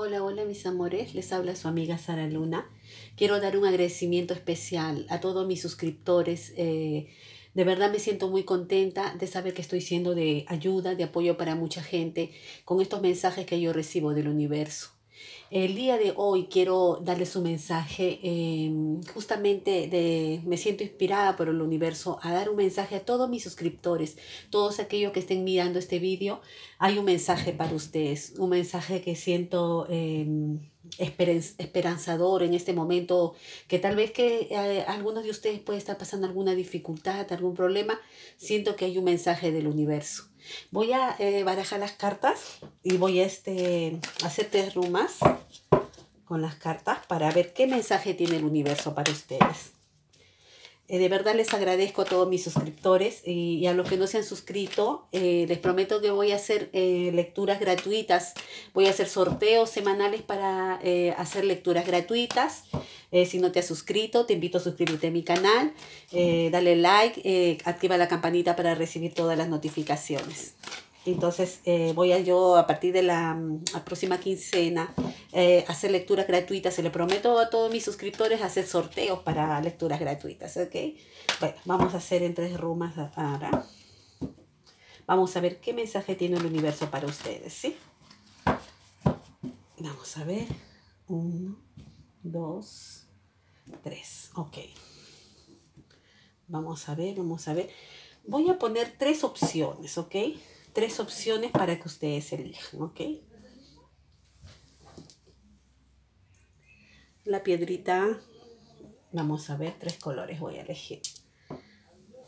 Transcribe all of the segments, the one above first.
Hola, hola mis amores, les habla su amiga Sara Luna. Quiero dar un agradecimiento especial a todos mis suscriptores. Eh, de verdad me siento muy contenta de saber que estoy siendo de ayuda, de apoyo para mucha gente con estos mensajes que yo recibo del universo. El día de hoy quiero darles un mensaje, em, justamente de, me siento inspirada por el universo a dar un mensaje a todos mis suscriptores, todos aquellos que estén mirando este vídeo, hay un mensaje para ustedes, un mensaje que siento em, esperanzador en este momento, que tal vez que eh, algunos de ustedes puede estar pasando alguna dificultad, algún problema, siento que hay un mensaje del universo Voy a eh, barajar las cartas y voy este, a hacer tres rumas con las cartas para ver qué mensaje tiene el universo para ustedes. Eh, de verdad les agradezco a todos mis suscriptores y, a los que no se han suscrito. Eh, les prometo que voy a hacer eh, lecturas gratuitas. Voy a hacer sorteos semanales para hacer lecturas gratuitas. si no te has suscrito, te invito a suscribirte a mi canal. dale like, activa la campanita para recibir todas las notificaciones. Entonces eh, voy a yo a partir de la, mm, próxima quincena eh, hacer lecturas gratuitas. Se le prometo a todos mis suscriptores hacer sorteos para lecturas gratuitas, ¿ok? Bueno, vamos a hacer en tres rumas ahora. Vamos a ver qué mensaje tiene el universo para ustedes, ¿sí? Vamos a ver. Uno, dos, tres. Ok. Vamos a ver, vamos a ver. Voy a poner tres opciones, ¿ok? tres opciones para que ustedes elijan, ¿ok? La piedrita, vamos a ver, tres colores voy a elegir.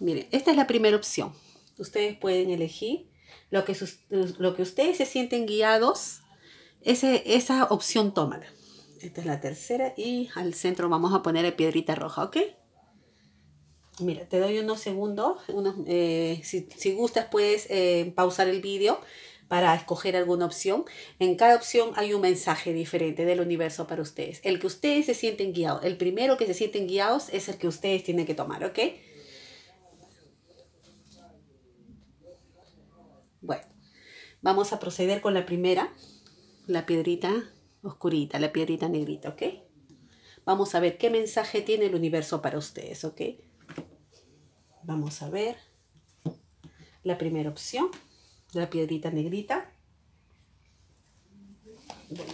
Miren, esta es la primera opción. Ustedes pueden elegir lo que, lo que ustedes se sienten guiados, esa opción tómala. Esta es la tercera y al centro vamos a poner la piedrita roja, ¿ok? Mira, te doy unos segundos. Eh, si, gustas, puedes eh, pausar el vídeo para escoger alguna opción. En cada opción hay un mensaje diferente del universo para ustedes. El que ustedes se sienten guiados, el primero que se sienten guiados es el que ustedes tienen que tomar, ¿ok? Bueno, vamos a proceder con la primera, la piedrita oscurita, la piedrita negrita, ¿ok? Vamos a ver qué mensaje tiene el universo para ustedes, ¿ok? Vamos a ver la primera opción, la piedrita negrita. Bueno,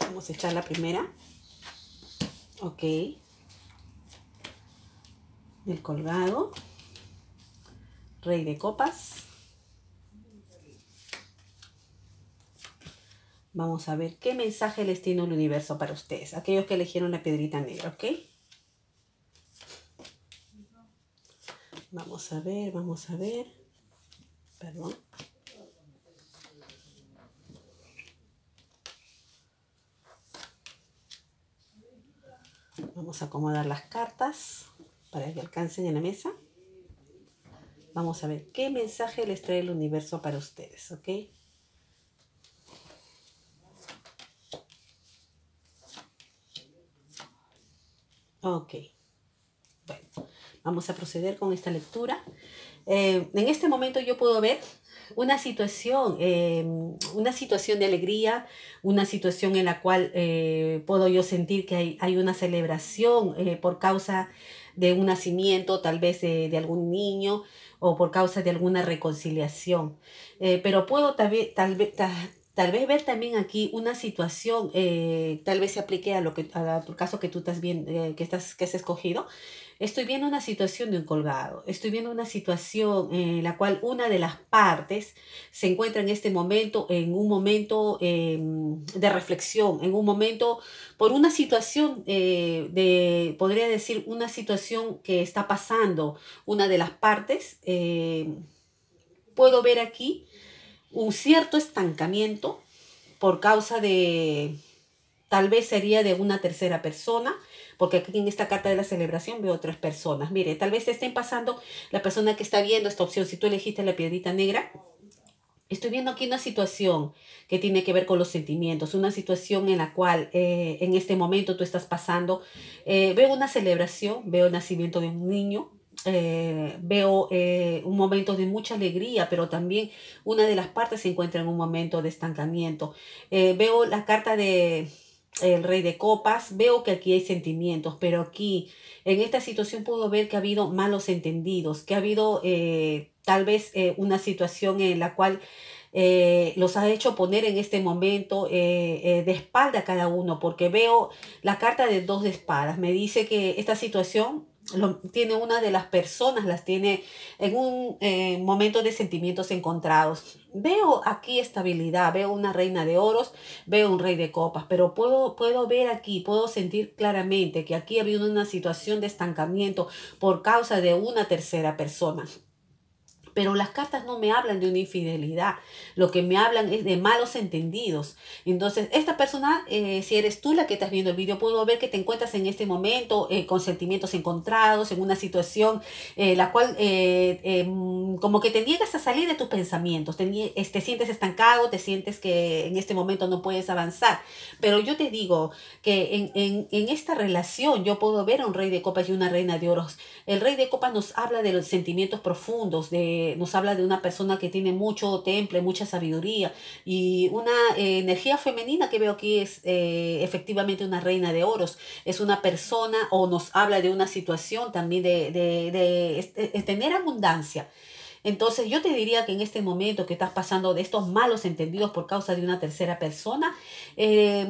vamos a echar la primera. Ok. El colgado. Rey de copas. Vamos a ver qué mensaje les tiene el universo para ustedes. Aquellos que eligieron la piedrita negra, ¿ok? Vamos a ver, vamos a ver. Perdón. Vamos a acomodar las cartas para que alcancen en la mesa. Vamos a ver qué mensaje les trae el universo para ustedes, ¿ok? Ok. Vamos a proceder con esta lectura. Eh, en este momento yo puedo ver una situación, eh, una situación de alegría, una situación en la cual eh, puedo yo sentir que hay, una celebración por causa de un nacimiento, tal vez de, algún niño o por causa de alguna reconciliación. pero puedo tal vez, tal vez, ver también aquí una situación, tal vez se aplique a lo que, a tu caso que tú estás bien, que estás, que has escogido, Estoy viendo una situación de un colgado, estoy viendo una situación en la cual una de las partes se encuentra en este momento, en un momento em, de reflexión, en un momento por una situación eh, de, podría decir, una situación que está pasando una de las partes. Em, puedo ver aquí un cierto estancamiento por causa de, tal vez sería de una tercera persona porque aquí en esta carta de la celebración veo otras personas. Mire, tal vez estén pasando la persona que está viendo esta opción, si tú elegiste la piedrita negra, Estoy viendo aquí una situación que tiene que ver con los sentimientos, una situación en la cual eh, en este momento tú estás pasando. Eh, veo una celebración, veo el nacimiento de un niño, eh, veo un momento de mucha alegría, pero también una de las partes se encuentra en un momento de estancamiento. veo la carta de, el rey de copas, veo que aquí hay sentimientos, pero aquí en esta situación puedo ver que ha habido malos entendidos, que ha habido eh, tal vez eh, una situación en la cual eh, los ha hecho poner en este momento de espalda a cada uno, porque veo la carta de dos de espadas, me dice que esta situación lo tiene una de las personas, las tiene en un eh, momento de sentimientos encontrados. Veo aquí estabilidad, veo una reina de oros, veo un rey de copas, pero puedo, puedo ver aquí, puedo sentir claramente que aquí ha habido una situación de estancamiento por causa de una tercera persona. Pero las cartas no me hablan de una infidelidad, lo que me hablan es de malos entendidos. Entonces, esta persona, eh, si eres tú la que estás viendo el video, puedo ver que te encuentras en este momento eh, con sentimientos encontrados, en una situación eh, la cual mm, como que te niegas a salir de tus pensamientos, te, sientes estancado, te sientes que en este momento no puedes avanzar. Pero yo te digo que en, en esta relación yo puedo ver a un rey de copas y una reina de oros. El rey de copas nos habla de los sentimientos profundos, de eh, nos habla de una persona que tiene mucho temple, mucha sabiduría y una eh, energía femenina que veo aquí es eh, efectivamente una reina de oros. Es una persona o nos habla de una situación también de este, tener abundancia. Entonces yo te diría que en este momento que estás pasando de estos malos entendidos por causa de una tercera persona, eh,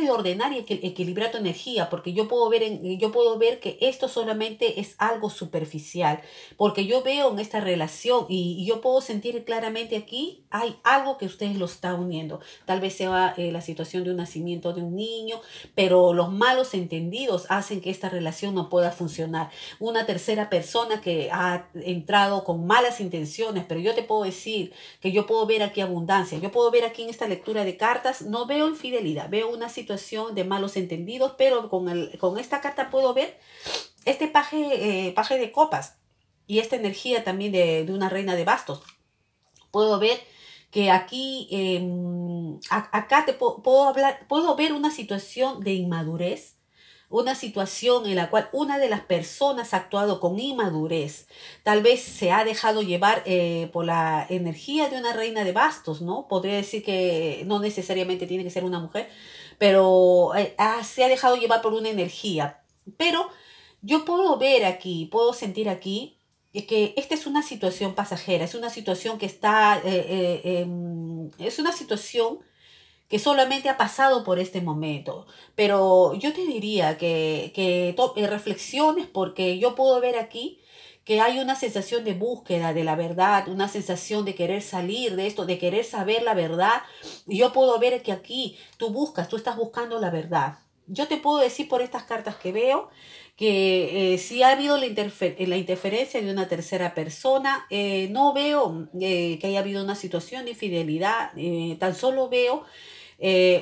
de ordenar y equilibrar tu energía, porque yo puedo, ver yo puedo ver que esto solamente es algo superficial, porque yo veo en esta relación y, yo puedo sentir claramente aquí hay algo que ustedes lo está uniendo. Tal vez sea eh, la situación de un nacimiento de un niño, pero los malos entendidos hacen que esta relación no pueda funcionar. Una tercera persona que ha entrado con malas intenciones, pero yo te puedo decir que yo puedo ver aquí abundancia, yo puedo ver aquí en esta lectura de cartas, no veo infidelidad, veo una situación de malos entendidos, pero con, el, con esta carta puedo ver este paje, eh, paje de copas y esta energía también de, de, una reina de bastos. Puedo ver que aquí, em, acá te puedo, hablar, puedo ver una situación de inmadurez, una situación en la cual una de las personas ha actuado con inmadurez, tal vez se ha dejado llevar eh, por la energía de una reina de bastos, ¿no? Podría decir que no necesariamente tiene que ser una mujer, pero eh, se ha dejado llevar por una energía. Pero yo puedo ver aquí, puedo sentir aquí que esta es una situación pasajera, es una situación que está, eh, em, es una situación que solamente ha pasado por este momento. Pero yo te diría que, que eh, reflexiones porque yo puedo ver aquí que hay una sensación de búsqueda de la verdad, una sensación de querer salir de esto, de querer saber la verdad. Y yo puedo ver que aquí tú buscas, tú estás buscando la verdad. Yo te puedo decir por estas cartas que veo que eh, si ha habido la, eh, la, interferencia de una tercera persona, eh, no veo que haya habido una situación de infidelidad, tan solo veo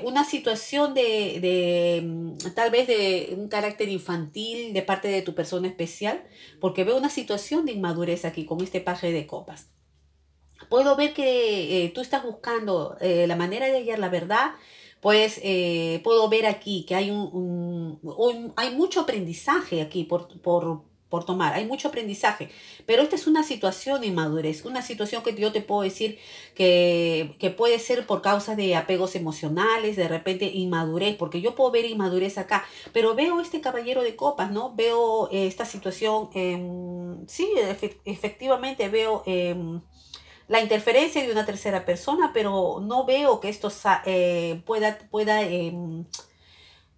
una situación de, de, mm, tal vez de un carácter infantil de parte de tu persona especial, porque veo una situación de inmadurez aquí con este paje de copas. Puedo ver que tú estás buscando la manera de hallar la verdad, pues eh, puedo ver aquí que hay, un, hay mucho aprendizaje aquí por, tomar, hay mucho aprendizaje, pero esta es una situación de inmadurez, una situación que yo te puedo decir que, puede ser por causa de apegos emocionales, de repente inmadurez, porque yo puedo ver inmadurez acá, pero veo este caballero de copas, ¿no? Veo eh, esta situación, em, sí, efectivamente veo... Em, la interferencia de una tercera persona, pero no veo que esto eh, pueda, pueda, em,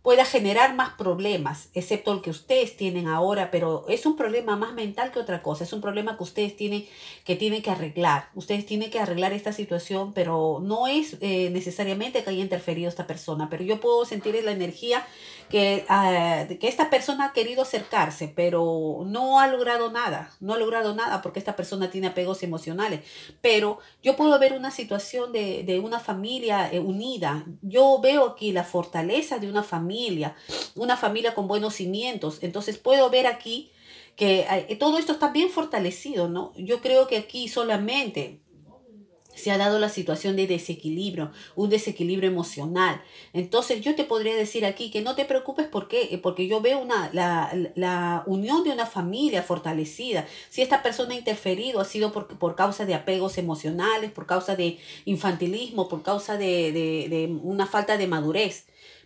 pueda generar más problemas, excepto el que ustedes tienen ahora, pero es un problema más mental que otra cosa, es un problema que ustedes tienen que, tienen que arreglar, ustedes tienen que arreglar esta situación, pero no es eh, necesariamente que haya interferido esta persona, pero yo puedo sentir la energía que, ah, que esta persona ha querido acercarse, pero no ha logrado nada, no ha logrado nada porque esta persona tiene apegos emocionales. Pero yo puedo ver una situación de, de una familia eh, unida, yo veo aquí la fortaleza de una familia, una familia con buenos cimientos, entonces puedo ver aquí que eh, todo esto está bien fortalecido, ¿no? Yo creo que aquí solamente se ha dado la situación de desequilibrio, un desequilibrio emocional. Entonces yo te podría decir aquí que no te preocupes porque, eh, porque yo veo una, la, unión de una familia fortalecida. Si esta persona ha interferido ha sido por, por causa de apegos emocionales, por causa de infantilismo, por causa de una falta de madurez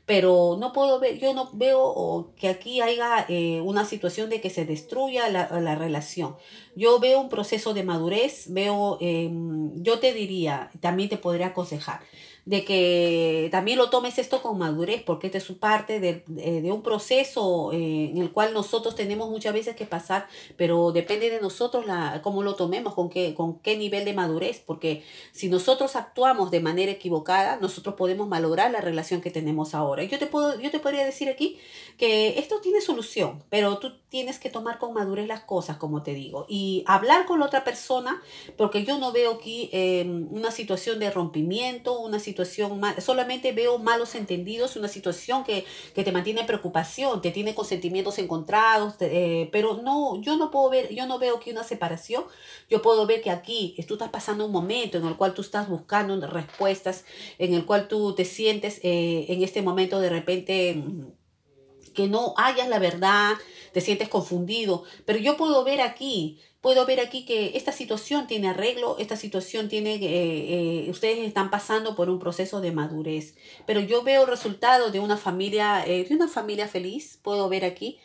pero no puedo ver, yo no veo que aquí haya eh, una situación de que se destruya la, relación. Yo veo un proceso de madurez, veo, em, yo te diría, también te podría aconsejar, de que también lo tomes esto con madurez, porque este es parte de, eh, de un proceso eh, en el cual nosotros tenemos muchas veces que pasar, pero depende de nosotros la, cómo lo tomemos, con qué, con qué nivel de madurez, porque si nosotros actuamos de manera equivocada, nosotros podemos malograr la relación que tenemos ahora. Yo te, puedo, yo te podría decir aquí que esto tiene solución, pero tú tienes que tomar con madurez las cosas, como te digo, y hablar con la otra persona, porque yo no veo aquí em, una situación de rompimiento, una situación solamente veo malos entendidos, una situación que, te mantiene preocupación, que tiene consentimientos encontrados, eh, pero no, yo no puedo ver, yo no veo aquí una separación, yo puedo ver que aquí tú estás pasando un momento en el cual tú estás buscando respuestas, en el cual tú te sientes eh, en este momento de repente que no hayas la verdad, te sientes confundido, pero yo puedo ver aquí, puedo ver aquí que esta situación tiene arreglo, esta situación tiene, eh, eh, eh ustedes están pasando por un proceso de madurez, pero yo veo resultado de una familia, eh, de una familia feliz, puedo ver aquí,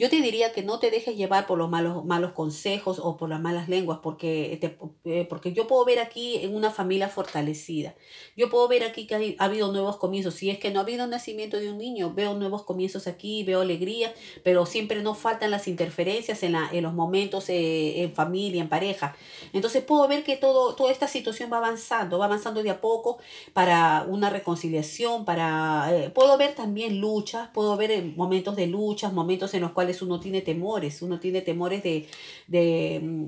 yo te diría que no te dejes llevar por los malos, malos consejos o por las malas lenguas, porque, eh, porque yo puedo ver aquí en una familia fortalecida. Yo puedo ver aquí que ha habido nuevos comienzos. Si es que no ha habido nacimiento de un niño, veo nuevos comienzos aquí, veo alegría, pero siempre nos faltan las interferencias en, la, en los momentos eh, en familia, en pareja. Entonces puedo ver que todo, toda esta situación va avanzando, va avanzando de a poco para una reconciliación, para... Eh, puedo ver también luchas, puedo ver momentos de luchas, momentos en los cuales uno tiene temores, uno tiene temores mm,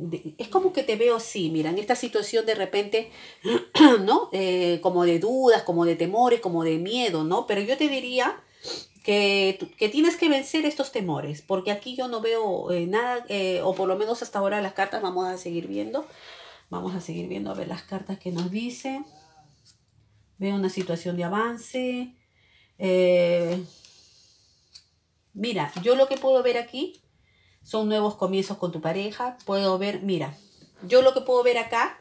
de, es como que te veo así, mira, en esta situación de repente, ¿no? Eh, como de dudas, como de temores, como de miedo, ¿no? Pero yo te diría que, tienes que vencer estos temores, porque aquí yo no veo eh, nada, eh, o por lo menos hasta ahora las cartas vamos a seguir viendo, vamos a seguir viendo a ver las cartas que nos dicen. Veo una situación de avance. Eh, Mira, yo lo que puedo ver aquí son nuevos comienzos con tu pareja. Puedo ver, mira, yo lo que puedo ver acá,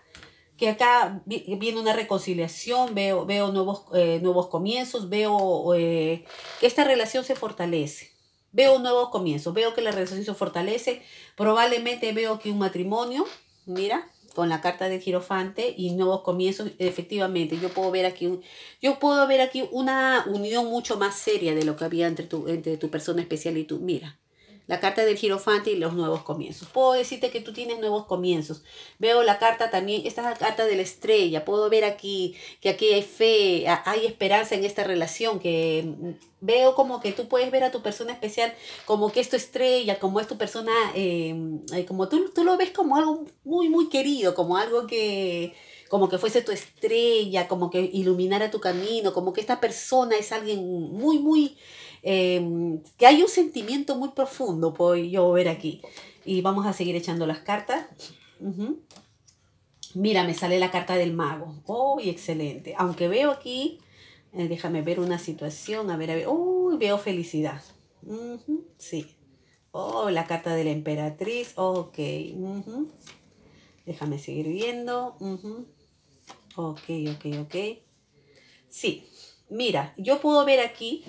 que acá viene una reconciliación, veo, veo nuevos, eh, nuevos comienzos, veo eh, que esta relación se fortalece. Veo un nuevo comienzo, veo que la relación se fortalece, probablemente veo que un matrimonio mira, con la carta de Girofante y nuevos comienzos, efectivamente, yo puedo ver aquí, yo puedo ver aquí una unión mucho más seria de lo que había entre tu, entre tu persona especial y tú. Mira, la carta del girofante y los nuevos comienzos. Puedo decirte que tú tienes nuevos comienzos. Veo la carta también, esta es la carta de la estrella. Puedo ver aquí que aquí hay fe, hay esperanza en esta relación, que mm, veo como que tú puedes ver a tu persona especial como que es tu estrella, como es tu persona, eh, eh, como tú, tú lo ves como algo muy, muy querido, como algo que como que fuese tu estrella, como que iluminara tu camino, como que esta persona es alguien muy, muy, Em, que hay un sentimiento muy profundo, puedo yo ver aquí. Y vamos a seguir echando las cartas. Mira, me sale la carta del mago. ¡Oh, excelente! Aunque veo aquí, eh, déjame ver una situación, a ver, a ver. ¡Uy, veo felicidad! sí. ¡Oh, la carta de la emperatriz! Ok. Déjame seguir viendo. Ok, ok, ok. Sí, mira, yo puedo ver aquí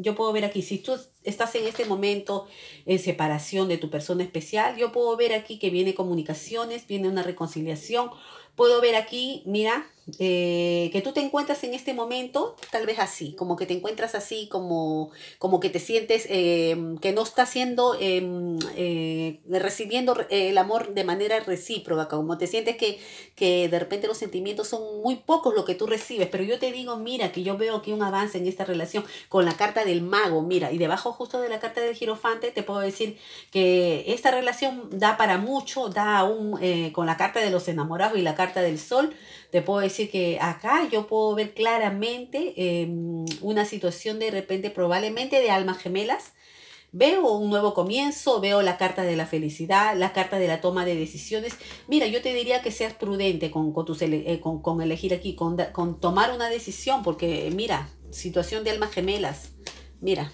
yo puedo ver aquí, si tú estás en este momento en separación de tu persona especial, yo puedo ver aquí que viene comunicaciones, viene una reconciliación, puedo ver aquí, mira, eh, que tú te encuentras en este momento, tal vez así, como que te encuentras así, como, como que te sientes eh, que no estás siendo, eh, recibiendo el amor de manera recíproca, como te sientes que, que de repente los sentimientos son muy pocos lo que tú recibes, pero yo te digo, mira, que yo veo aquí un avance en esta relación con la carta del mago, mira, y debajo justo de la carta del girofante te puedo decir que esta relación da para mucho, da aún con la carta de los enamorados y la carta del sol, te puedo decir que acá yo puedo ver claramente em, una situación de repente probablemente de almas gemelas. Veo un nuevo comienzo, veo la carta de la felicidad, la carta de la toma de decisiones. Mira, yo te diría que seas prudente con, con, eh, elegir aquí, con, con tomar una decisión, porque mira, situación de almas gemelas. Mira,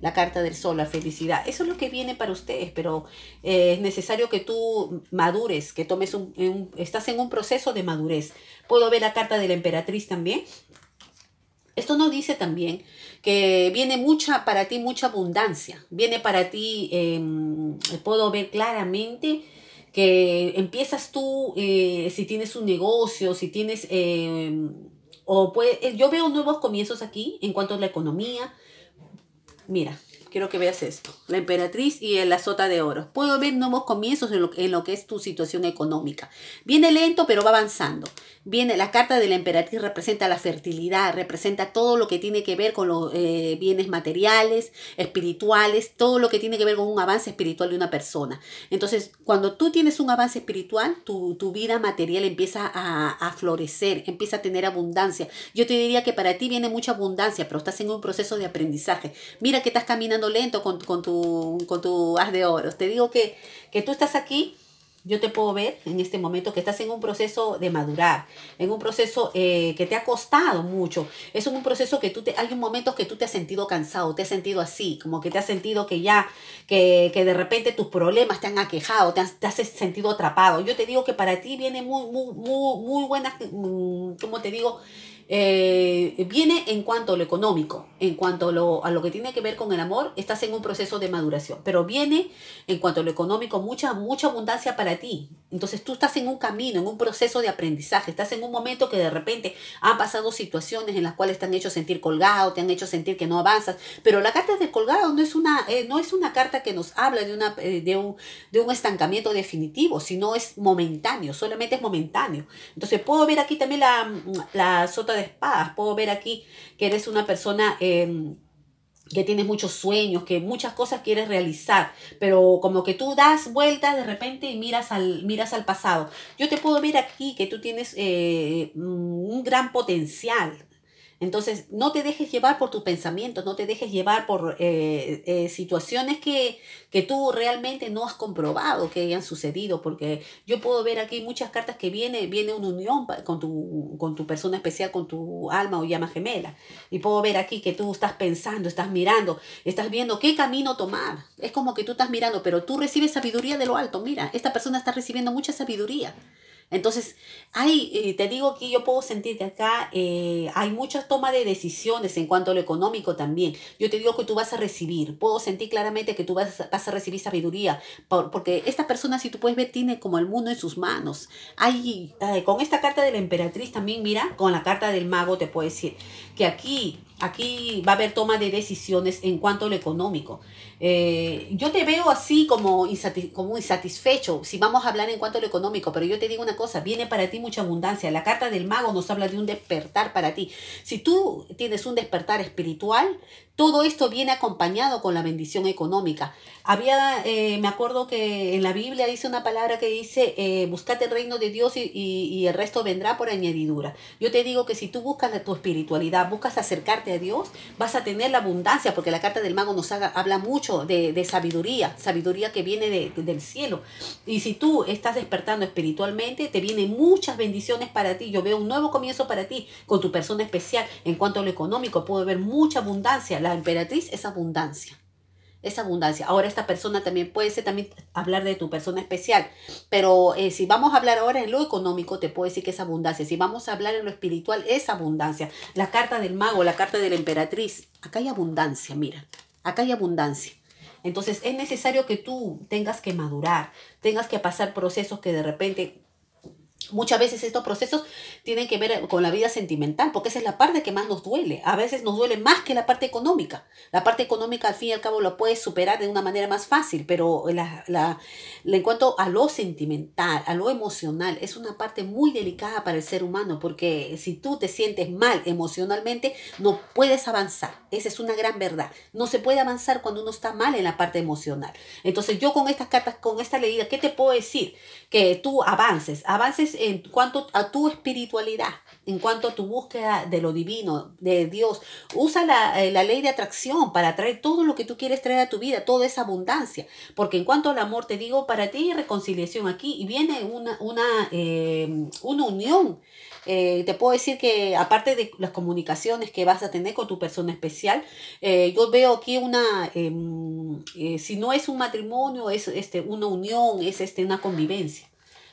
la carta del sol, la felicidad. Eso es lo que viene para ustedes, pero eh, es necesario que tú madures, que tomes un, estás en un proceso de madurez. Puedo ver la carta de la emperatriz también. Esto nos dice también que viene mucha para ti, mucha abundancia. Viene para ti, em, puedo ver claramente que empiezas tú, eh, si tienes un negocio, si tienes, em, o yo veo nuevos comienzos aquí en cuanto a la economía, Mira, quiero que veas esto. La emperatriz y la sota de oro. Puedo ver nuevos comienzos en lo, en lo, que es tu situación económica. Viene lento, pero va avanzando. Viene la carta de la emperatriz, representa la fertilidad, representa todo lo que tiene que ver con los eh, bienes materiales, espirituales, todo lo que tiene que ver con un avance espiritual de una persona. Entonces, cuando tú tienes un avance espiritual, tu, vida material empieza a, a florecer, empieza a tener abundancia. Yo te diría que para ti viene mucha abundancia, pero estás en un proceso de aprendizaje. Mira que estás caminando lento con, con, tu, con tu haz de oro Te digo que, que tú estás aquí, yo te puedo ver en este momento que estás en un proceso de madurar, en un proceso eh, que te ha costado mucho. Es un proceso que tú te, hay momento que tú te has sentido cansado, te has sentido así, como que te has sentido que ya, que, que de repente tus problemas te han aquejado, te has, sentido atrapado. Yo te digo que para ti viene muy, muy, muy, muy mm, como te digo? Eh, viene en cuanto a lo económico, en cuanto a lo, que tiene que ver con el amor, estás en un proceso de maduración, pero viene en cuanto a lo económico mucha, mucha abundancia para ti. Entonces tú estás en un camino, en un proceso de aprendizaje, estás en un momento que de repente han pasado situaciones en las cuales te han hecho sentir colgado, te han hecho sentir que no avanzas, pero la carta de colgado no es una, eh, no es una carta que nos habla de, una, eh, de, un, de un estancamiento definitivo, sino es momentáneo, solamente es momentáneo. Entonces puedo ver aquí también la, la de espadas. Puedo ver aquí que eres una persona... Em, que tienes muchos sueños, que muchas cosas quieres realizar, pero como que tú das vueltas de repente y miras al, miras al pasado. Yo te puedo ver aquí que tú tienes eh, un gran potencial, entonces, no te dejes llevar por tus pensamientos, no te dejes llevar por eh, eh, situaciones que, tú realmente no has comprobado que hayan sucedido, porque yo puedo ver aquí muchas cartas que viene, viene una unión con tu, con tu persona especial, con tu alma o llama gemela. Y puedo ver aquí que tú estás pensando, estás mirando, estás viendo qué camino tomar. Es como que tú estás mirando, pero tú recibes sabiduría de lo alto. Mira, esta persona está recibiendo mucha sabiduría. Entonces, hay, te digo que yo puedo sentir que acá eh, hay muchas tomas de decisiones en cuanto a lo económico también. Yo te digo que tú vas a recibir, puedo sentir claramente que tú vas, vas a recibir sabiduría, porque esta persona, si tú puedes ver, tiene como el mundo en sus manos. Ay, con esta carta de la emperatriz también, mira, con la carta del mago te puedo decir que aquí, aquí va a haber toma de decisiones en cuanto a lo económico. Eh, yo te veo así como, insatisfecho, si vamos a hablar en cuanto a lo económico, pero yo te digo una cosa, viene para ti mucha abundancia. La carta del mago nos habla de un despertar para ti. Si tú tienes un despertar espiritual, todo esto viene acompañado con la bendición económica. Había, eh, me acuerdo que en la Biblia dice una palabra que dice, eh, buscate el reino de Dios y, el resto vendrá por añadidura. Yo te digo que si tú buscas tu espiritualidad, buscas acercarte a Dios, vas a tener la abundancia, porque la carta del mago nos habla mucho de, sabiduría, sabiduría que viene del cielo. Y si tú estás despertando espiritualmente, te vienen muchas bendiciones para ti. Yo veo un nuevo comienzo para ti con tu persona especial. En cuanto a lo económico, puedo ver mucha abundancia. La emperatriz es abundancia es abundancia. Ahora esta persona también puede ser también hablar de tu persona especial, pero eh, si vamos a hablar ahora en lo económico te puedo decir que es abundancia. Si vamos a hablar en lo espiritual es abundancia. La carta del mago, la carta de la emperatriz, acá hay abundancia, mira acá hay abundancia. Entonces es necesario que tú tengas que madurar, tengas que pasar procesos que de repente Muchas veces estos procesos tienen que ver eh, con la vida sentimental, porque esa es la parte que más nos duele. A veces nos duele más que la parte económica. La parte económica, al fin y al cabo, la puedes superar de una manera más fácil, pero en cuanto a lo sentimental, a lo emocional, es una parte muy delicada para el ser humano, porque si tú te sientes mal emocionalmente, no puedes avanzar. Esa es una gran verdad. No se puede avanzar cuando uno está mal en la parte emocional. Entonces, yo con estas cartas, con esta leída, ¿qué te puedo decir? Que tú avances, avances en cuanto a tu espiritualidad, en cuanto a tu búsqueda de lo divino, de Dios. Usa eh, la, ley de atracción para traer todo lo que tú quieres traer a tu vida, toda esa abundancia. Porque en cuanto al amor, te digo, para ti hay reconciliación aquí y viene una, una, eh, una unión. Eh, te puedo decir que aparte de las comunicaciones que vas a tener con tu persona especial, yo veo aquí una, em, si no es un matrimonio, es este, una unión, es este, una convivencia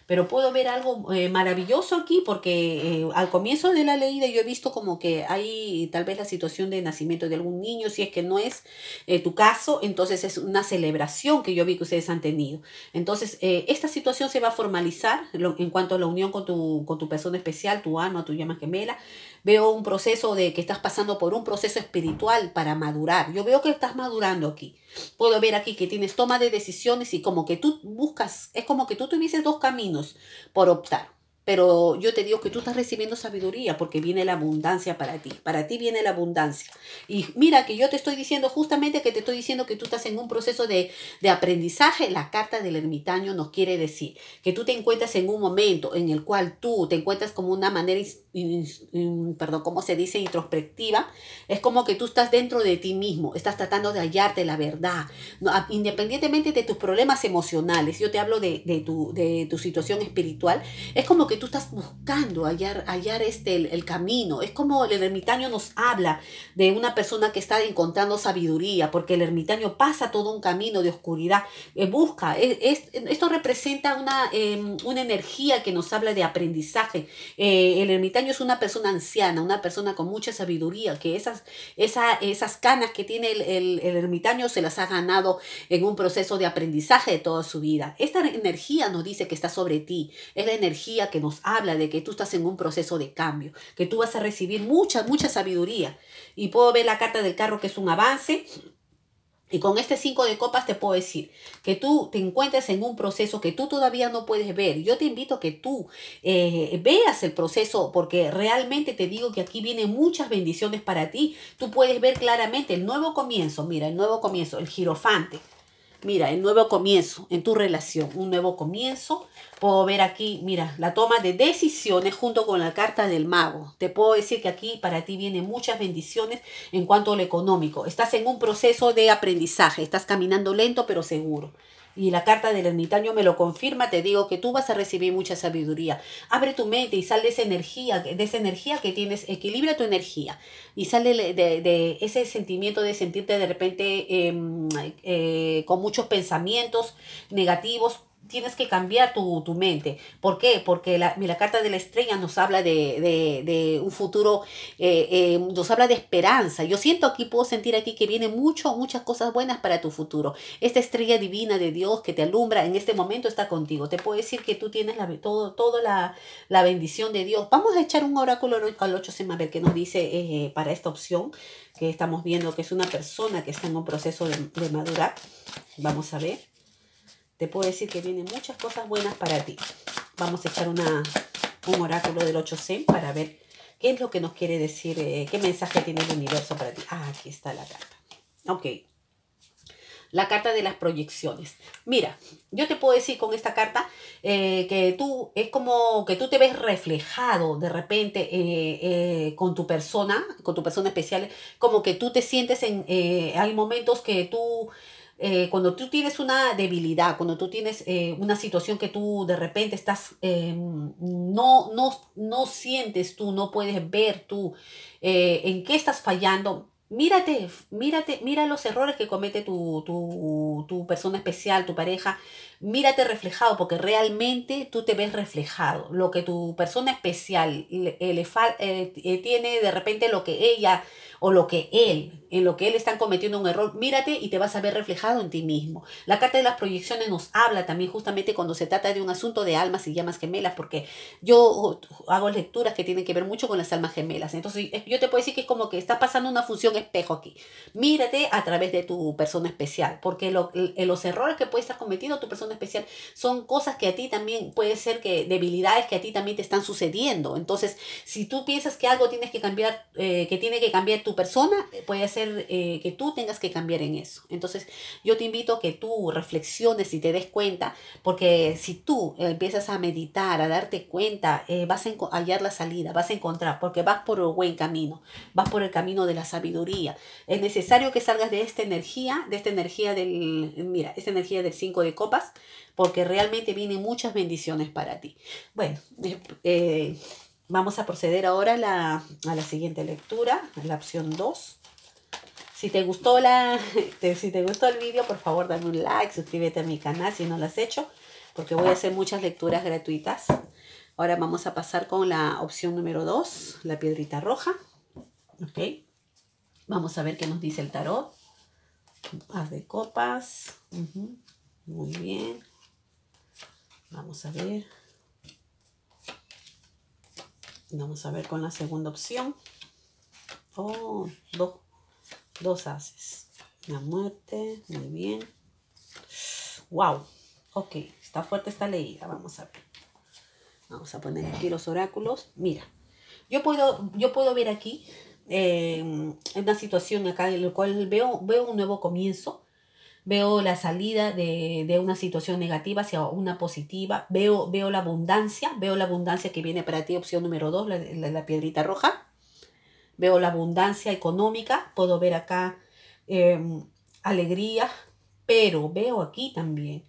pero puedo ver algo eh, maravilloso aquí porque eh, al comienzo de la leída yo he visto como que hay tal vez la situación de nacimiento de algún niño, si es que no es eh, tu caso, entonces es una celebración que yo vi que ustedes han tenido. Entonces, esta situación se va a formalizar en cuanto a la unión con tu, con tu persona especial, tu alma, tu llama gemela veo un proceso de que estás pasando por un proceso espiritual para madurar. Yo veo que estás madurando aquí. Puedo ver aquí que tienes toma de decisiones y como que tú buscas, es como que tú tuvieses dos caminos por optar. Pero yo te digo que tú estás recibiendo sabiduría porque viene la abundancia para ti. Para ti viene la abundancia. Y mira que yo te estoy diciendo justamente que te estoy diciendo que tú estás en un proceso de, aprendizaje. La carta del ermitaño nos quiere decir que tú te encuentras en un momento en el cual tú te encuentras como una manera, perdón, cómo se dice, introspectiva. Es como que tú estás dentro de ti mismo. Estás tratando de hallarte la verdad. Independientemente de tus problemas emocionales. Yo te hablo de, tu, de tu situación espiritual. Es como que tú estás buscando hallar, hallar este, el, camino. Es como el ermitaño nos habla de una persona que está encontrando sabiduría, porque el ermitaño pasa todo un camino de oscuridad, eh, busca. Eh, es, esto representa em, una, energía que nos habla de aprendizaje. Eh, el ermitaño es una persona anciana, una persona con mucha sabiduría, que esas, esas canas que tiene el ermitaño se las ha ganado en un proceso de aprendizaje de toda su vida. Esta energía nos dice que está sobre ti, es la energía que nos habla de que tú estás en un proceso de cambio, que tú vas a recibir mucha, mucha sabiduría. Y puedo ver la carta del carro que es un avance. Y con este cinco de copas te puedo decir que tú te encuentras en un proceso que tú todavía no puedes ver. Yo te invito a que tú eh, veas el proceso porque realmente te digo que aquí vienen muchas bendiciones para ti. Tú puedes ver claramente el nuevo comienzo, mira, el nuevo comienzo, el girofante. Mira, el nuevo comienzo en tu relación, un nuevo comienzo. Puedo ver aquí, mira, la toma de decisiones junto con la carta del mago. Te puedo decir que aquí para ti vienen muchas bendiciones en cuanto a lo económico. Estás en un proceso de aprendizaje, estás caminando lento pero seguro y la carta del ermitaño me lo confirma, te digo que tú vas a recibir mucha sabiduría. Abre tu mente y sal de esa energía, de esa energía que tienes, equilibra tu energía y sale de, ese sentimiento de sentirte de repente em, eh, con muchos pensamientos negativos tienes que cambiar tu, mente. ¿Por qué? Porque la, carta de la estrella nos habla de, un futuro, eh, eh, nos habla de esperanza. Yo siento aquí, puedo sentir aquí que viene mucho, muchas cosas buenas para tu futuro. Esta estrella divina de Dios que te alumbra en este momento está contigo. Te puedo decir que tú tienes la, todo, toda la, bendición de Dios. Vamos a echar un oráculo al 8 ver que nos dice eh, para esta opción que estamos viendo que es una persona que está en un proceso de, de madurar. Vamos a ver te puedo decir que vienen muchas cosas buenas para ti. Vamos a echar una, un oráculo del 8 para ver qué es lo que nos quiere decir, eh, qué mensaje tiene el universo para ti. Ah, aquí está la carta. Ok. La carta de las proyecciones. Mira, yo te puedo decir con esta carta eh, que tú es como que tú te ves reflejado de repente eh, con tu persona, con tu persona especial, como que tú te sientes en, hay momentos que tú eh, cuando tú tienes una debilidad, cuando tú tienes eh, una situación que tú de repente estás, em, no, no, no sientes tú, no puedes ver tú eh, en qué estás fallando, mírate, mírate, mira los errores que comete tu, tu persona especial, tu pareja, mírate reflejado porque realmente tú te ves reflejado. Lo que tu persona especial eh, eh, eh, tiene de repente lo que ella o lo que él, en lo que él están cometiendo un error, mírate y te vas a ver reflejado en ti mismo. La carta de las proyecciones nos habla también justamente cuando se trata de un asunto de almas y llamas gemelas, porque yo hago lecturas que tienen que ver mucho con las almas gemelas. Entonces yo te puedo decir que es como que está pasando una función espejo aquí. Mírate a través de tu persona especial, porque los errores que puede estar cometiendo tu persona especial, son cosas que a ti también puede ser que debilidades que a ti también te están sucediendo. Entonces, si tú piensas que algo tienes que cambiar, eh, que tiene que cambiar tu persona, eh, puede ser eh, que tú tengas que cambiar en eso. Entonces, yo te invito a que tú reflexiones y te des cuenta, porque si tú empiezas a meditar, a darte cuenta, vas a hallar la salida, vas a encontrar, porque vas por el buen camino, vas por el camino de la sabiduría. Es necesario que salgas de esta energía, de esta energía del, mira, esta energía del cinco de copas, porque realmente vienen muchas bendiciones para ti. Bueno, eh, eh, vamos a proceder ahora a la, siguiente lectura, la opción 2. Si te gustó, la, si te gustó el video, por favor dame un like, suscríbete a mi canal si no lo has hecho, porque voy a hacer muchas lecturas gratuitas. Ahora vamos a pasar con la opción número 2, la piedrita roja. Vamos a ver qué nos dice el tarot. Haz de copas. Muy bien. Vamos a ver. Vamos a ver con la segunda opción. Oh, dos. Dos haces. La muerte. Muy bien. Wow. Ok. Está fuerte esta leída. Vamos a ver. Vamos a poner aquí los oráculos. Mira. Yo puedo, yo puedo ver aquí eh, una situación acá en la cual veo, veo un nuevo comienzo veo la salida de, una situación negativa hacia una positiva, veo, veo la abundancia, veo la abundancia que viene para ti, opción número 2, la, la, piedrita roja, veo la abundancia económica, puedo ver acá em, alegría, pero veo aquí también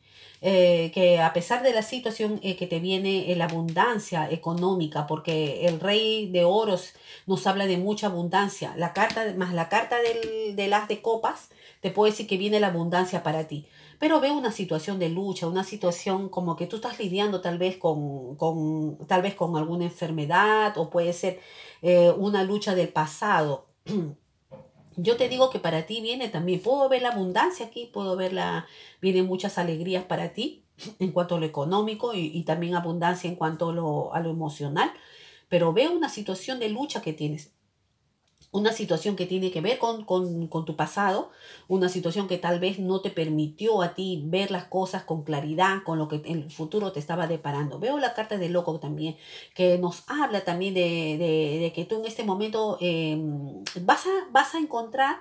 eh, que a pesar de la situación eh, que te viene la abundancia económica, porque el rey de oros nos habla de mucha abundancia, la carta, más la carta del, del as de copas, te puede decir que viene la abundancia para ti. Pero veo una situación de lucha, una situación como que tú estás lidiando tal vez con, tal vez con alguna enfermedad o puede ser eh, una lucha del pasado. yo te digo que para ti viene también, puedo ver la abundancia aquí, puedo ver la, vienen muchas alegrías para ti en cuanto a lo económico y, también abundancia en cuanto a lo, a lo emocional, pero veo una situación de lucha que tienes una situación que tiene que ver con, tu pasado, una situación que tal vez no te permitió a ti ver las cosas con claridad, con lo que en el futuro te estaba deparando. Veo la carta de loco también, que nos habla también de, de, que tú en este momento eh, vas, a, vas a encontrar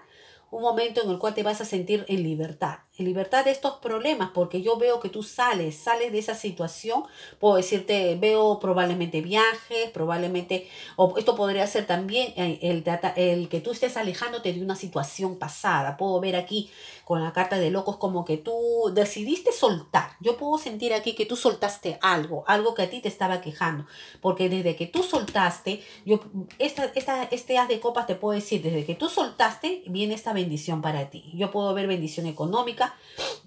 un momento en el cual te vas a sentir en libertad libertad de estos problemas, porque yo veo que tú sales, sales de esa situación, puedo decirte, veo probablemente viajes, probablemente, o esto podría ser también eh, el, el que tú estés alejándote de una situación pasada, puedo ver aquí con la carta de locos como que tú decidiste soltar, yo puedo sentir aquí que tú soltaste algo, algo que a ti te estaba quejando, porque desde que tú soltaste, yo, esta, esta, este haz de copas te puedo decir, desde que tú soltaste, viene esta bendición para ti, yo puedo ver bendición económica,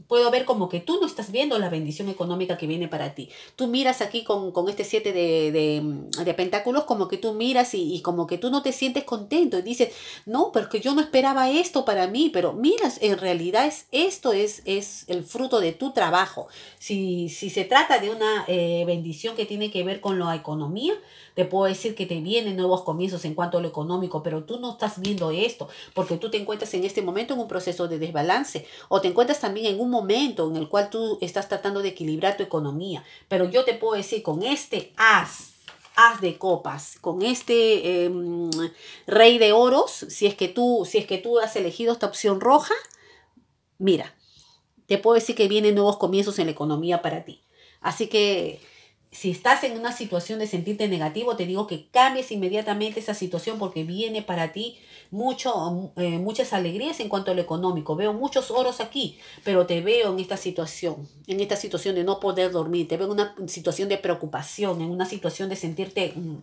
puedo ver como que tú no estás viendo la bendición económica que viene para ti. Tú miras aquí con, este siete de, de, pentáculos, como que tú miras y, como que tú no te sientes contento y dices, no, porque yo no esperaba esto para mí, pero miras, en realidad es, esto es, es el fruto de tu trabajo. Si, si se trata de una eh, bendición que tiene que ver con la economía, te puedo decir que te vienen nuevos comienzos en cuanto a lo económico, pero tú no estás viendo esto, porque tú te encuentras en este momento en un proceso de desbalance o te encuentras también en un momento en el cual tú estás tratando de equilibrar tu economía. Pero yo te puedo decir, con este as, as de copas, con este em, rey de oros, si es que tú, si es que tú has elegido esta opción roja, mira, te puedo decir que vienen nuevos comienzos en la economía para ti. Así que si estás en una situación de sentirte negativo, te digo que cambies inmediatamente esa situación porque viene para ti mucho, eh, muchas alegrías en cuanto a lo económico. Veo muchos oros aquí, pero te veo en esta situación, en esta situación de no poder dormir, te veo en una situación de preocupación, en una situación de sentirte... Mm,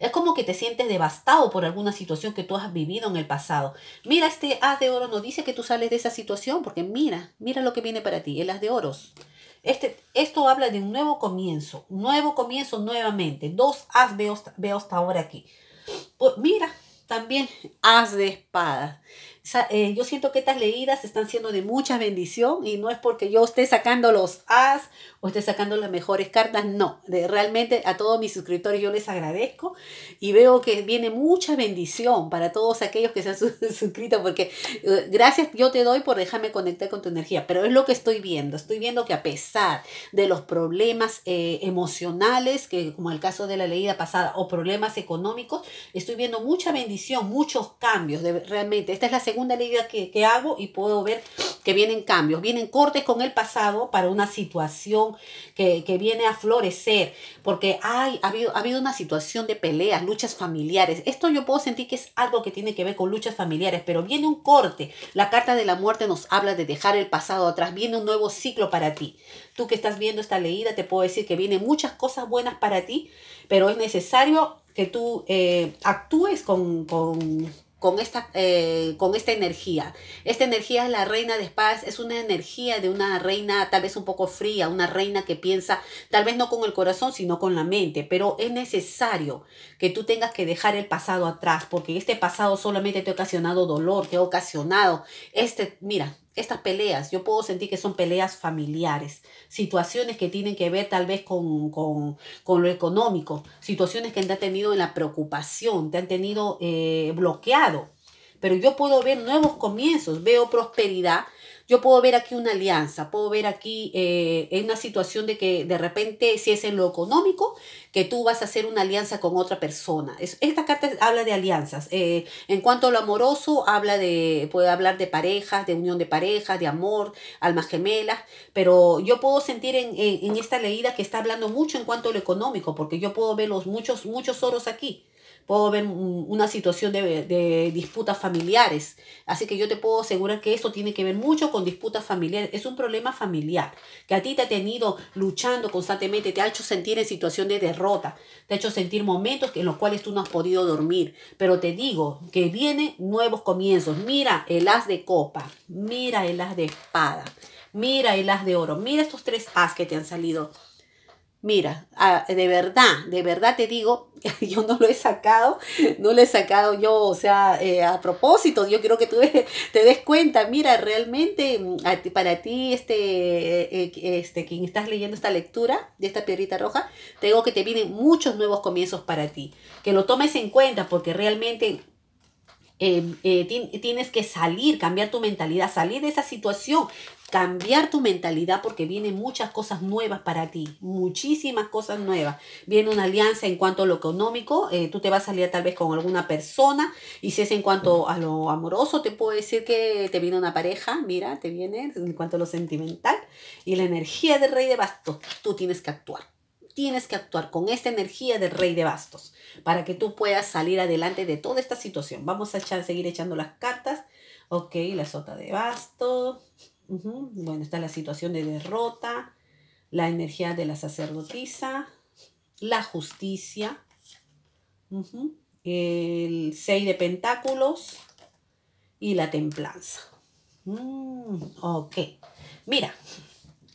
es como que te sientes devastado por alguna situación que tú has vivido en el pasado. Mira, este haz de oro no dice que tú sales de esa situación, porque mira, mira lo que viene para ti, el haz de oros. Este, esto habla de un nuevo comienzo, nuevo comienzo nuevamente. Dos as veo, veo hasta ahora aquí. Pues mira, también as de espada. Eh, yo siento que estas leídas están siendo de mucha bendición y no es porque yo esté sacando los as o esté sacando las mejores cartas, no. De, realmente a todos mis suscriptores yo les agradezco y veo que viene mucha bendición para todos aquellos que se han suscrito porque eh, gracias yo te doy por dejarme conectar con tu energía, pero es lo que estoy viendo. Estoy viendo que a pesar de los problemas eh, emocionales, que como el caso de la leída pasada, o problemas económicos, estoy viendo mucha bendición, muchos cambios. De, realmente, esta es la segunda una leída que, hago y puedo ver que vienen cambios, vienen cortes con el pasado para una situación que, viene a florecer, porque hay, ha, habido, ha habido una situación de peleas, luchas familiares. Esto yo puedo sentir que es algo que tiene que ver con luchas familiares, pero viene un corte. La carta de la muerte nos habla de dejar el pasado atrás, viene un nuevo ciclo para ti. Tú que estás viendo esta leída, te puedo decir que vienen muchas cosas buenas para ti, pero es necesario que tú eh, actúes con con esta, eh, con esta energía. Esta energía es la reina de espadas, es una energía de una reina tal vez un poco fría, una reina que piensa tal vez no con el corazón, sino con la mente, pero es necesario que tú tengas que dejar el pasado atrás, porque este pasado solamente te ha ocasionado dolor, te ha ocasionado este, mira, estas peleas, yo puedo sentir que son peleas familiares, situaciones que tienen que ver tal vez con, con, con lo económico, situaciones que te han tenido en la preocupación, te han tenido eh, bloqueado. Pero yo puedo ver nuevos comienzos, veo prosperidad, yo puedo ver aquí una alianza, puedo ver aquí eh, en una situación de que de repente, si es en lo económico, que tú vas a hacer una alianza con otra persona. esta carta habla de alianzas. Eh, en cuanto a lo amoroso, habla de, puede hablar de parejas, de unión de parejas, de amor, almas gemelas, pero yo puedo sentir en, esta leída que está hablando mucho en cuanto a lo económico, porque yo puedo ver los muchos, muchos oros aquí puedo ver una situación de, disputas familiares. Así que yo te puedo asegurar que esto tiene que ver mucho con disputas familiares. Es un problema familiar que a ti te ha tenido luchando constantemente, te ha hecho sentir en situación de derrota, te ha hecho sentir momentos en los cuales tú no has podido dormir. Pero te digo que vienen nuevos comienzos. Mira el as de copa, mira el as de espada, mira el as de oro, mira estos tres as que te han salido. Mira, de verdad, de verdad te digo, yo no lo he sacado, no lo he sacado yo, o sea, eh, a propósito, yo quiero que tú te des cuenta, mira, realmente mm, para ti, este, eh, eh, este, quien estás leyendo esta lectura de esta piedrita roja, tengo que te vienen muchos nuevos comienzos para ti, que lo tomes en cuenta porque realmente em, tienes que salir, cambiar tu mentalidad, salir de esa situación cambiar tu mentalidad porque vienen muchas cosas nuevas para ti, muchísimas cosas nuevas. Viene una alianza en cuanto a lo económico, eh, tú te vas a salir tal vez con alguna persona y si es en cuanto a lo amoroso, te puedo decir que te viene una pareja, mira, te viene en cuanto a lo sentimental y la energía del rey de bastos, tú tienes que actuar. Tienes que actuar con esta energía del rey de bastos para que tú puedas salir adelante de toda esta situación. Vamos a seguir echando las cartas. Ok, la sota de bastos. Bueno, está la situación de derrota, la energía de la sacerdotisa, la justicia, el 6 de pentáculos y la templanza. Mm, ok, mira,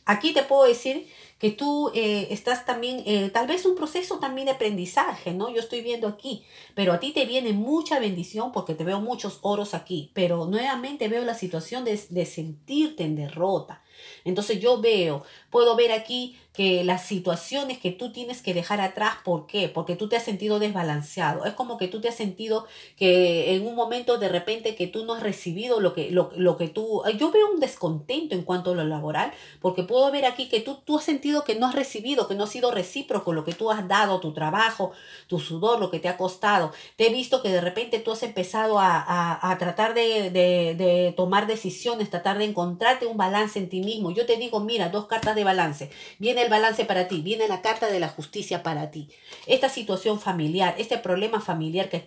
aquí te puedo decir que tú eh, estás también, eh, tal vez un proceso también de aprendizaje, ¿no? Yo estoy viendo aquí, pero a ti te viene mucha bendición porque te veo muchos oros aquí, pero nuevamente veo la situación de sentirte en derrota, entonces yo veo, puedo ver aquí que las situaciones que tú tienes que dejar atrás, ¿por qué? Porque tú te has sentido desbalanceado. Es como que tú te has sentido que en un momento de repente que tú no has recibido lo que, lo, que tú... Yo veo un descontento en cuanto a lo laboral, porque puedo ver aquí que tú, tú has sentido que no has recibido, que no ha sido recíproco lo que tú has dado, tu trabajo, tu sudor, lo que te ha costado. Te he visto que de repente tú has empezado a, tratar de, de tomar decisiones, tratar de encontrarte un balance en ti mismo. Yo te digo, mira, dos cartas de balance. Viene el balance para ti, viene la carta de la justicia para ti. Esta situación familiar, este problema familiar que a